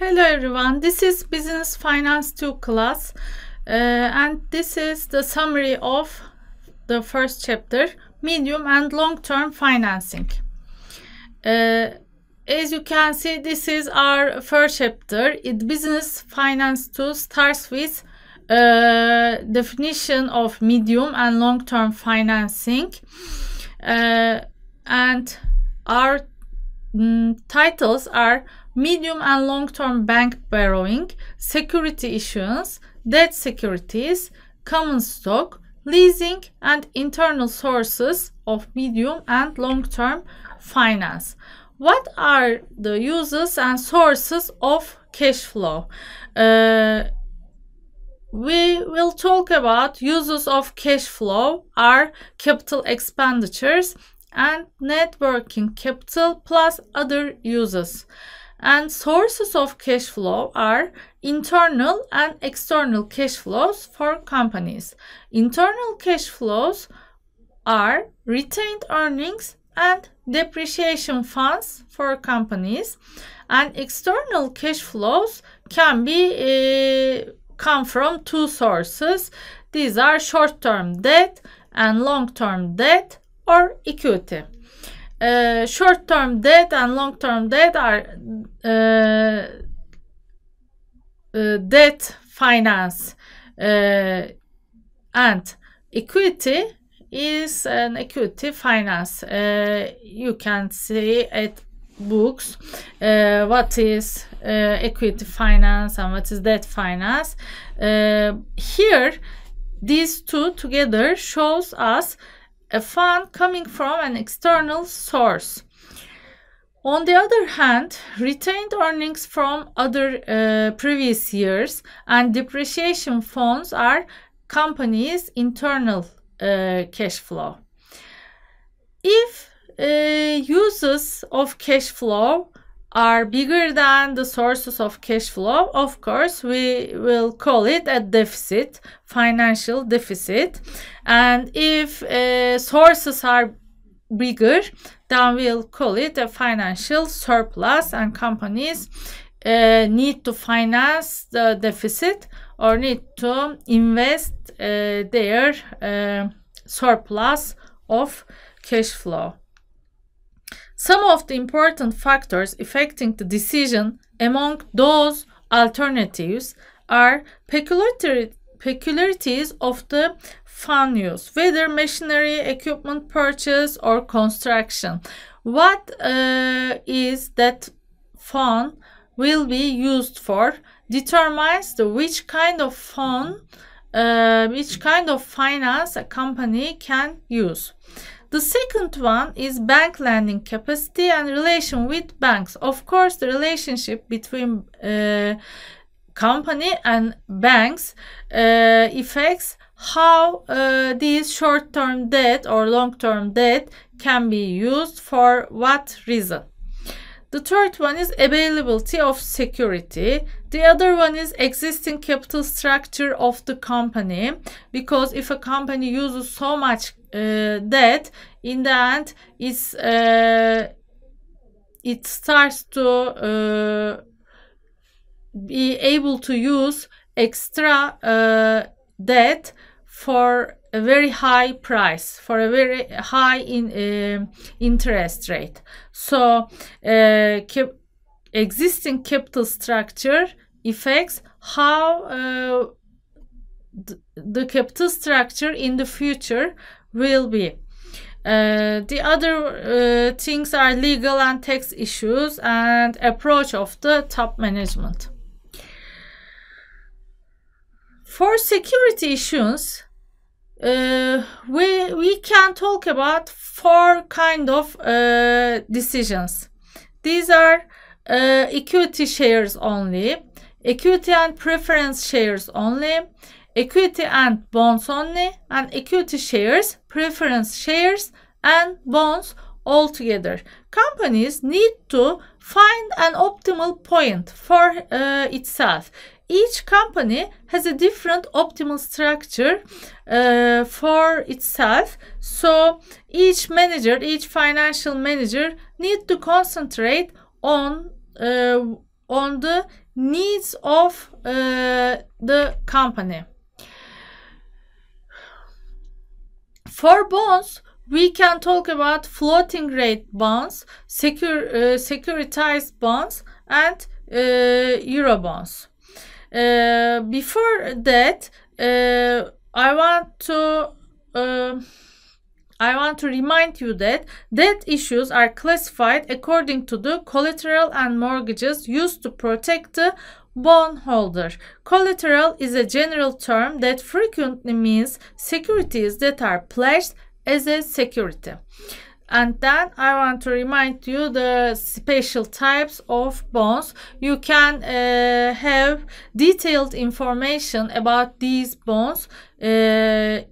Hello everyone, this is Business Finance 2 class uh, and this is the summary of the first chapter, Medium and Long-Term Financing. Uh, as you can see, this is our first chapter. It Business Finance 2 starts with uh, definition of medium and long-term financing uh, and our mm, titles are medium and long-term bank borrowing, security issuance, debt securities, common stock, leasing and internal sources of medium and long-term finance. What are the uses and sources of cash flow? Uh, we will talk about uses of cash flow are capital expenditures and networking capital plus other uses. And sources of cash flow are internal and external cash flows for companies. Internal cash flows are retained earnings and depreciation funds for companies and external cash flows can be uh, come from two sources these are short-term debt and long-term debt or equity short-term debt and long-term debt are uh, debt finance and equity is an equity finance. you can see at books uh, what is uh, equity finance and what is debt finance uh, here these two together shows us a fund coming from an external source. On the other hand, retained earnings from other uh, previous years and depreciation funds are company's internal uh, cash flow. If uh, uses of cash flow are bigger than the sources of cash flow, of course, we will call it a deficit, financial deficit. And if uh, sources are bigger, then we'll call it a financial surplus, and companies uh, need to finance the deficit or need to invest uh, their uh, surplus of cash flow some of the important factors affecting the decision among those alternatives are peculiarities of the fund use, whether machinery, equipment purchase, or construction. What uh, is that fund will be used for determines which kind of fund, uh, which kind of finance a company can use. The second one is bank lending capacity and relation with banks. Of course, the relationship between uh, company and banks uh, affects how uh, these short-term debt or long-term debt can be used for what reason. The third one is availability of security. The other one is existing capital structure of the company because if a company uses so much uh, that in the end it's uh, it starts to uh, be able to use extra debt for a very high price for a very high in uh, interest rate so uh, cap existing capital structure affects how uh, the capital structure in the future will be. Uh, the other uh, things are legal and tax issues and approach of the top management. For security issues, uh, we, we can talk about four kind of uh, decisions. These are uh, equity shares only, equity and preference shares only, equity and bonds only, and equity shares preference shares and bonds altogether. Companies need to find an optimal point for uh, itself. Each company has a different optimal structure uh, for itself. So each manager, each financial manager need to concentrate on uh, on the needs of uh, the company. For bonds, we can talk about floating rate bonds, secure, uh, securitized bonds, and uh, euro bonds. Uh, before that, uh, I want to um, I want to remind you that debt issues are classified according to the collateral and mortgages used to protect the Bond holder Collateral is a general term that frequently means securities that are pledged as a security. And then I want to remind you the special types of bonds. You can uh, have detailed information about these bonds uh,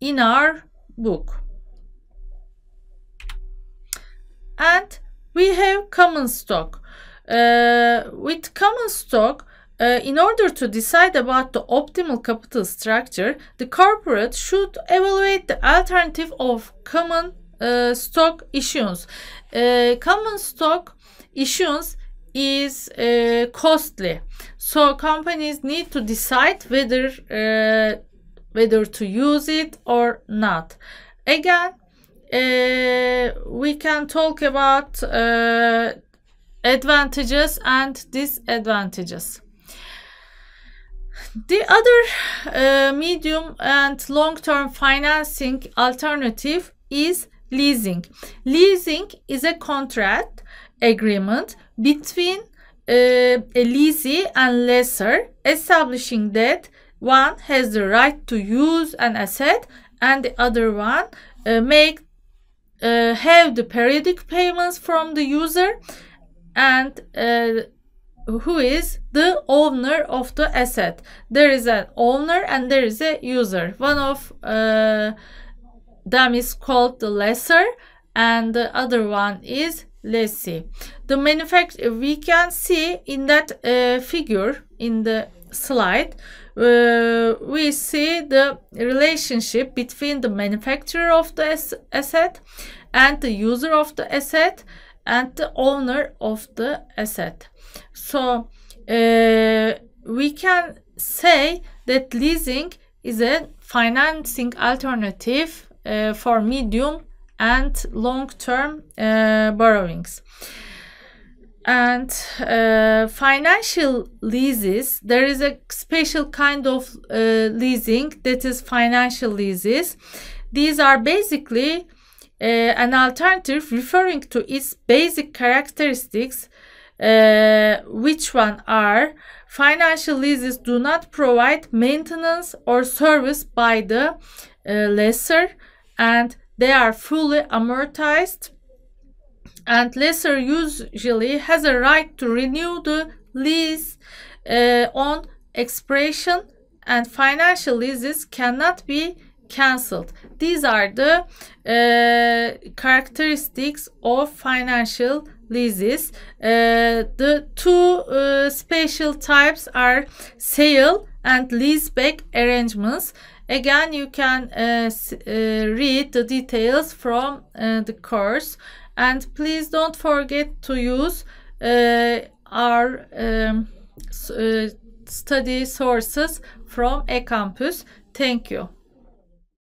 in our book. And we have common stock. Uh, with common stock, uh, in order to decide about the optimal capital structure, the corporate should evaluate the alternative of common uh, stock issuance. Uh, common stock issuance is uh, costly, so companies need to decide whether uh, whether to use it or not. Again, we can talk about advantages and disadvantages. The other uh, medium and long-term financing alternative is leasing. Leasing is a contract agreement between uh, a lessee and lessor establishing that one has the right to use an asset and the other one uh, make uh, have the periodic payments from the user and uh, who is the owner of the asset. There is an owner and there is a user. One of uh, them is called the lesser and the other one is lessee. The manufacturer, we can see in that uh, figure in the slide, uh, we see the relationship between the manufacturer of the asset and the user of the asset and the owner of the asset. So uh, we can say that leasing is a financing alternative uh, for medium and long-term uh, borrowings. And uh, financial leases, there is a special kind of uh, leasing that is financial leases. These are basically uh, an alternative referring to its basic characteristics uh, which one are financial leases do not provide maintenance or service by the uh, lessor and they are fully amortized and lessor usually has a right to renew the lease uh, on expiration and financial leases cannot be cancelled. These are the uh, characteristics of financial leases. Uh, the two uh, types are sale and leaseback arrangements. Again, you can uh, uh, read the details from uh, the course. And please don't forget to use our um, study sources from eCampus. Thank you.